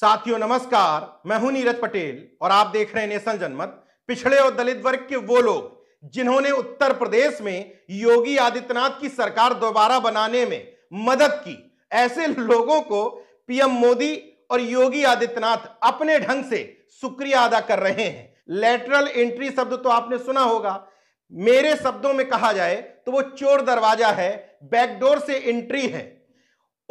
साथियों नमस्कार मैं हूं नीरज पटेल और आप देख रहे हैं नेशन जनमत पिछड़े और दलित वर्ग के वो लोग जिन्होंने उत्तर प्रदेश में योगी आदित्यनाथ की सरकार दोबारा बनाने में मदद की ऐसे लोगों को पीएम मोदी और योगी आदित्यनाथ अपने ढंग से शुक्रिया अदा कर रहे हैं लेटरल एंट्री शब्द तो आपने सुना होगा मेरे शब्दों में कहा जाए तो वो चोर दरवाजा है बैकडोर से एंट्री है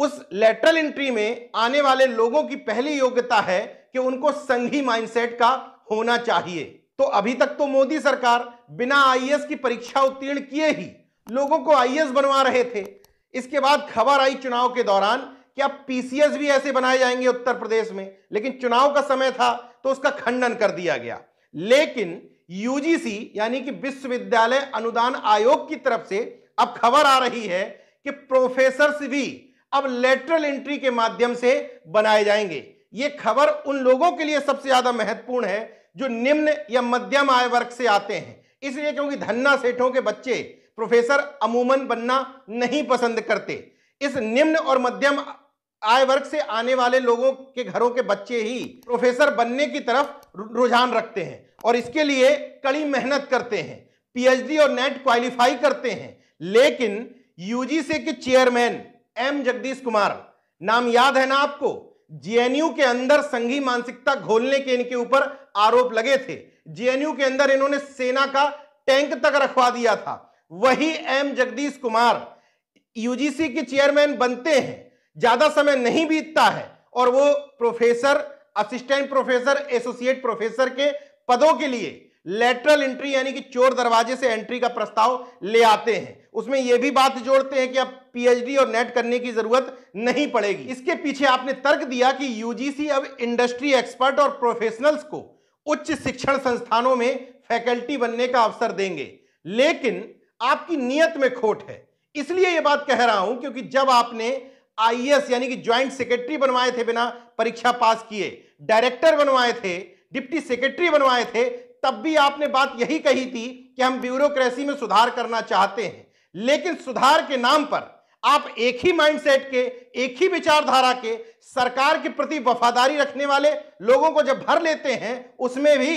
उस लेटरल एंट्री में आने वाले लोगों की पहली योग्यता है कि उनको संघी माइंडसेट का होना चाहिए तो अभी तक तो मोदी सरकार बिना आईएएस की परीक्षा उत्तीर्ण किए ही लोगों को आईएएस बनवा रहे थे इसके बाद खबर आई चुनाव के दौरान कि अब पीसीएस भी ऐसे बनाए जाएंगे उत्तर प्रदेश में लेकिन चुनाव का समय था तो उसका खंडन कर दिया गया लेकिन यूजीसी यानी कि विश्वविद्यालय अनुदान आयोग की तरफ से अब खबर आ रही है कि प्रोफेसर भी अब लेटरल एंट्री के माध्यम से बनाए जाएंगे ये खबर उन लोगों के लिए सबसे ज्यादा महत्वपूर्ण है जो निम्न या मध्यम आय वर्ग से आते हैं इसलिए क्योंकि धन्ना सेठों के बच्चे प्रोफेसर अमूमन बनना नहीं पसंद करते इस निम्न और मध्यम आय वर्ग से आने वाले लोगों के घरों के बच्चे ही प्रोफेसर बनने की तरफ रुझान रखते हैं और इसके लिए कड़ी मेहनत करते हैं पीएचडी और नेट क्वालिफाई करते हैं लेकिन यूजीसी के चेयरमैन एम जगदीश कुमार नाम याद है ना आपको जेएनयू के अंदर संघी मानसिकता घोलने के इनके ऊपर आरोप लगे थे जेएनयू के अंदर इन्होंने सेना का टैंक तक रखवा दिया था वही एम जगदीश कुमार यूजीसी के चेयरमैन बनते हैं ज्यादा समय नहीं बीतता है और वो professor assistant professor associate professor के पदों के लिए लेटरल एंट्री यानी कि चोर दरवाजे से एंट्री का प्रस्ताव ले आते हैं उसमें यह भी बात जोड़ते हैं कि अब पीएचडी और नेट करने की जरूरत नहीं पड़ेगी इसके पीछे आपने तर्क दिया कि यूजीसी अब इंडस्ट्री एक्सपर्ट और प्रोफेशनल्स को उच्च शिक्षण संस्थानों में फैकल्टी बनने का अवसर देंगे लेकिन आपकी नियत में खोट है इसलिए यह बात कह रहा हूं क्योंकि जब आपने आईएएस यानी कि ज्वाइंट सेक्रेटरी बनवाए थे बिना परीक्षा पास किए डायरेक्टर बनवाए थे डिप्टी सेक्रेटरी बनवाए थे तब भी आपने बात यही कही थी कि हम ब्यूरोक्रेसी में सुधार करना चाहते हैं लेकिन सुधार के नाम पर आप एक ही माइंडसेट के एक ही विचारधारा के सरकार के प्रति वफादारी रखने वाले लोगों को जब भर लेते हैं उसमें भी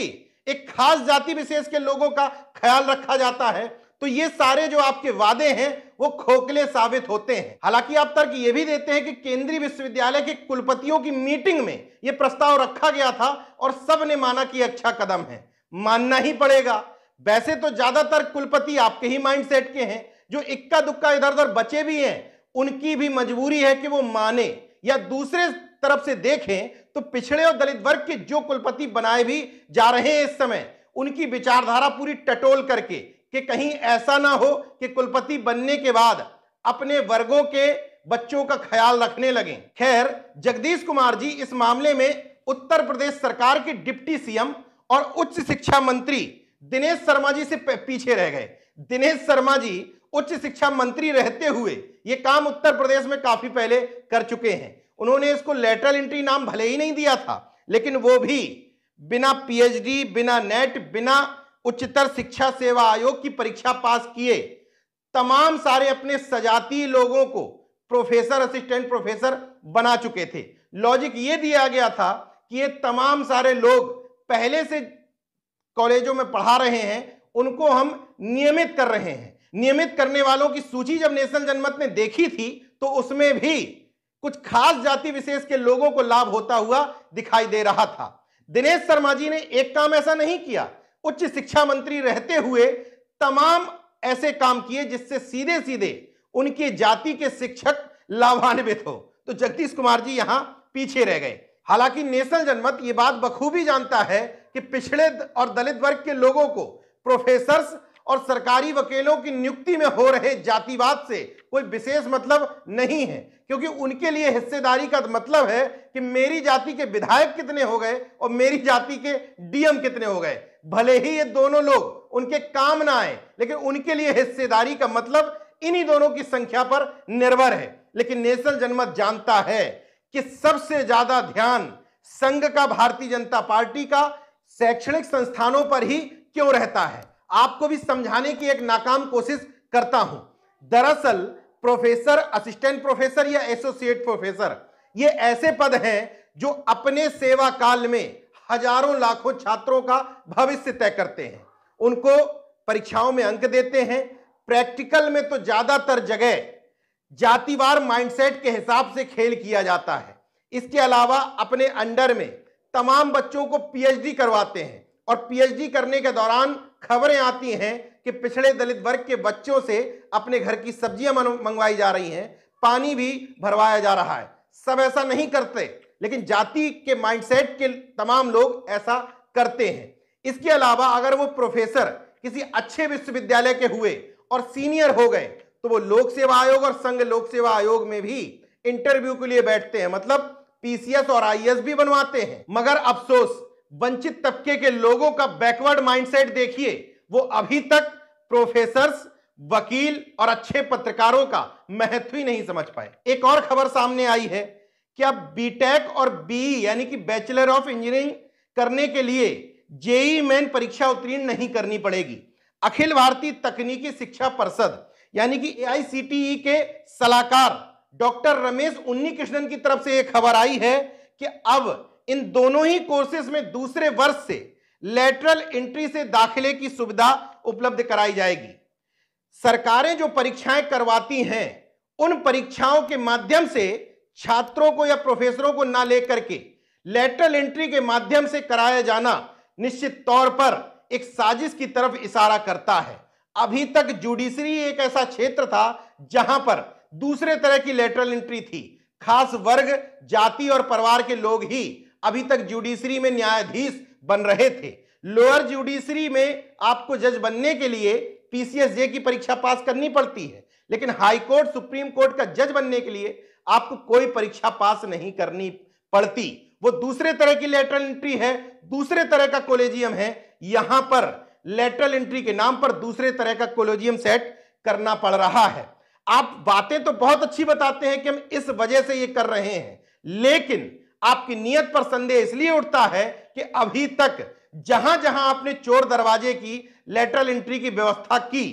एक खास जाति विशेष के लोगों का ख्याल रखा जाता है तो ये सारे जो आपके वादे हैं वो खोखले साबित होते हैं हालांकि आप तर्क ये भी देते हैं कि केंद्रीय विश्वविद्यालय के कुलपतियों की मीटिंग में ये प्रस्ताव रखा गया था और सब ने माना कि अच्छा कदम है मानना ही पड़ेगा वैसे तो ज्यादातर कुलपति आपके ही माइंड सेट के हैं जो इक्का दुक्का इधर उधर बचे भी हैं उनकी भी मजबूरी है कि वो माने या दूसरे तरफ से देखें तो पिछड़े और दलित वर्ग के जो कुलपति बनाए भी जा रहे हैं इस समय उनकी विचारधारा पूरी टटोल करके कि कहीं ऐसा ना हो कि कुलपति बनने के बाद अपने वर्गों के बच्चों का ख्याल रखने लगे खैर जगदीश कुमार जी इस मामले में उत्तर प्रदेश सरकार के डिप्टी सीएम और उच्च शिक्षा मंत्री दिनेश शर्मा जी से पीछे रह गए दिनेश शर्मा जी उच्च शिक्षा मंत्री रहते हुए ये काम उत्तर प्रदेश में काफी पहले कर चुके हैं उन्होंने इसको लेटरल एंट्री नाम भले ही नहीं दिया था लेकिन वो भी बिना पीएचडी बिना नेट e बिना उच्चतर शिक्षा सेवा आयोग की परीक्षा पास किए तमाम सारे अपने सजाती लोगों को प्रोफेसर असिस्टेंट प्रोफेसर बना चुके थे लॉजिक ये दिया गया था कि ये तमाम सारे लोग पहले से कॉलेजों में पढ़ा रहे हैं उनको हम नियमित कर रहे हैं नियमित करने वालों की सूची जब नेशनल जनमत ने देखी थी तो उसमें भी कुछ खास जाति विशेष के लोगों को लाभ होता हुआ दिखाई दे रहा था दिनेश शर्मा जी ने एक काम ऐसा नहीं किया उच्च शिक्षा मंत्री रहते हुए तमाम ऐसे काम किए जिससे सीधे सीधे उनके जाति के शिक्षक लाभान्वित हो तो जगदीश कुमार जी यहां पीछे रह गए हालांकि नेशनल जनमत ये बात बखूबी जानता है कि पिछड़े और दलित वर्ग के लोगों को प्रोफेसर्स और सरकारी वकीलों की नियुक्ति में हो रहे जातिवाद से कोई विशेष मतलब नहीं है क्योंकि उनके लिए हिस्सेदारी का मतलब है कि मेरी जाति के विधायक कितने हो गए और मेरी जाति के डीएम कितने हो गए भले ही ये दोनों लोग उनके काम ना आए लेकिन उनके लिए हिस्सेदारी का मतलब इन्हीं दोनों की संख्या पर निर्भर है लेकिन नेशनल जनमत जानता है कि सबसे ज्यादा ध्यान संघ का भारतीय जनता पार्टी का शैक्षणिक संस्थानों पर ही क्यों रहता है आपको भी समझाने की एक नाकाम कोशिश करता हूं दरअसल प्रोफेसर असिस्टेंट प्रोफेसर या एसोसिएट प्रोफेसर ये ऐसे पद हैं जो अपने सेवा काल में हजारों लाखों छात्रों का भविष्य तय करते हैं उनको परीक्षाओं में अंक देते हैं प्रैक्टिकल में तो ज्यादातर जगह जातिवार माइंडसेट के हिसाब से खेल किया जाता है इसके अलावा अपने अंडर में तमाम बच्चों को पीएचडी करवाते हैं और पीएचडी करने के दौरान खबरें आती हैं कि पिछड़े दलित वर्ग के बच्चों से अपने घर की सब्जियां मंगवाई जा रही हैं पानी भी भरवाया जा रहा है सब ऐसा नहीं करते लेकिन जाति के माइंडसेट के तमाम लोग ऐसा करते हैं इसके अलावा अगर वो प्रोफेसर किसी अच्छे विश्वविद्यालय के हुए और सीनियर हो गए तो वो लोक सेवा आयोग और संघ लोक सेवा आयोग में भी इंटरव्यू के लिए बैठते हैं मतलब पीसीएस और आईएएस भी बनवाते हैं मगर अफसोस वंचित तबके के लोगों का बैकवर्ड माइंडसेट देखिए वो अभी तक प्रोफेसर वकील और अच्छे पत्रकारों का महत्व ही नहीं समझ पाए एक और खबर सामने आई है कि अब बीटेक और बी e, यानी कि बैचलर ऑफ इंजीनियरिंग करने के लिए जेई मेन e परीक्षा उत्तीर्ण नहीं करनी पड़ेगी अखिल भारतीय तकनीकी शिक्षा परिषद यानी कि एआईसीटीई e के सलाहकार डॉक्टर रमेश उन्नी कृष्णन की तरफ से यह खबर आई है कि अब इन दोनों ही कोर्सेज में दूसरे वर्ष से लेटरल एंट्री से दाखिले की सुविधा उपलब्ध कराई जाएगी सरकारें जो परीक्षाएं करवाती हैं उन परीक्षाओं के माध्यम से छात्रों को या प्रोफेसरों को ना लेकर के लेटरल एंट्री के माध्यम से कराया जाना निश्चित तौर पर एक साजिश की तरफ इशारा करता है अभी तक जुडिशरी एक ऐसा क्षेत्र था जहां पर दूसरे तरह की लेटरल एंट्री थी खास वर्ग जाति और परिवार के लोग ही अभी तक जुडिशरी में न्यायाधीश बन रहे थे लोअर जुडिशरी में आपको जज बनने के लिए पीसीएसजे की परीक्षा पास करनी पड़ती है लेकिन हाई कोर्ट सुप्रीम कोर्ट का जज बनने के लिए आपको कोई परीक्षा पास नहीं करनी पड़ती वो दूसरे तरह की लेटरल एंट्री है दूसरे तरह का कोलेजियम है यहां पर लेटरल एंट्री के नाम पर दूसरे तरह का कोलोजियम सेट करना पड़ रहा है आप बातें तो बहुत अच्छी बताते हैं कि हम इस वजह से ये कर रहे हैं लेकिन आपकी नीयत पर संदेह इसलिए उठता है कि अभी तक जहां जहां आपने चोर दरवाजे की लेटरल एंट्री की व्यवस्था की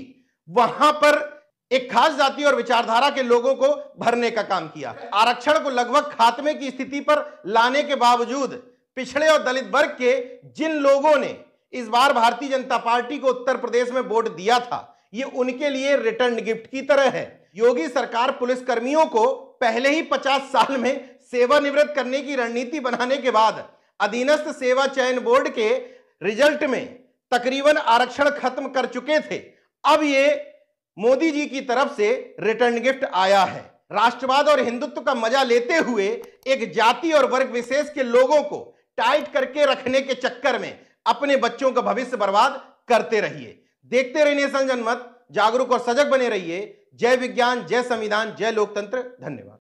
वहां पर एक खास जाति और विचारधारा के लोगों को भरने का काम किया आरक्षण को लगभग खात्मे की स्थिति पर लाने के बावजूद पिछड़े और दलित वर्ग के जिन लोगों ने इस बार भारतीय जनता पार्टी को उत्तर प्रदेश में वोट दिया था ये उनके लिए रिटर्न गिफ्ट की तरह है योगी सरकार पुलिसकर्मियों को पहले ही 50 साल में सेवानिवृत्त करने की रणनीति बनाने के बाद अधीनस्थ सेवा चयन बोर्ड के रिजल्ट में तकरीबन आरक्षण खत्म कर चुके थे अब ये मोदी जी की तरफ से रिटर्न गिफ्ट आया है राष्ट्रवाद और हिंदुत्व का मजा लेते हुए एक जाति और वर्ग विशेष के लोगों को टाइट करके रखने के चक्कर में अपने बच्चों का भविष्य बर्बाद करते रहिए देखते रहिए संजन जनमत जागरूक और सजग बने रहिए जय विज्ञान जय संविधान जय लोकतंत्र धन्यवाद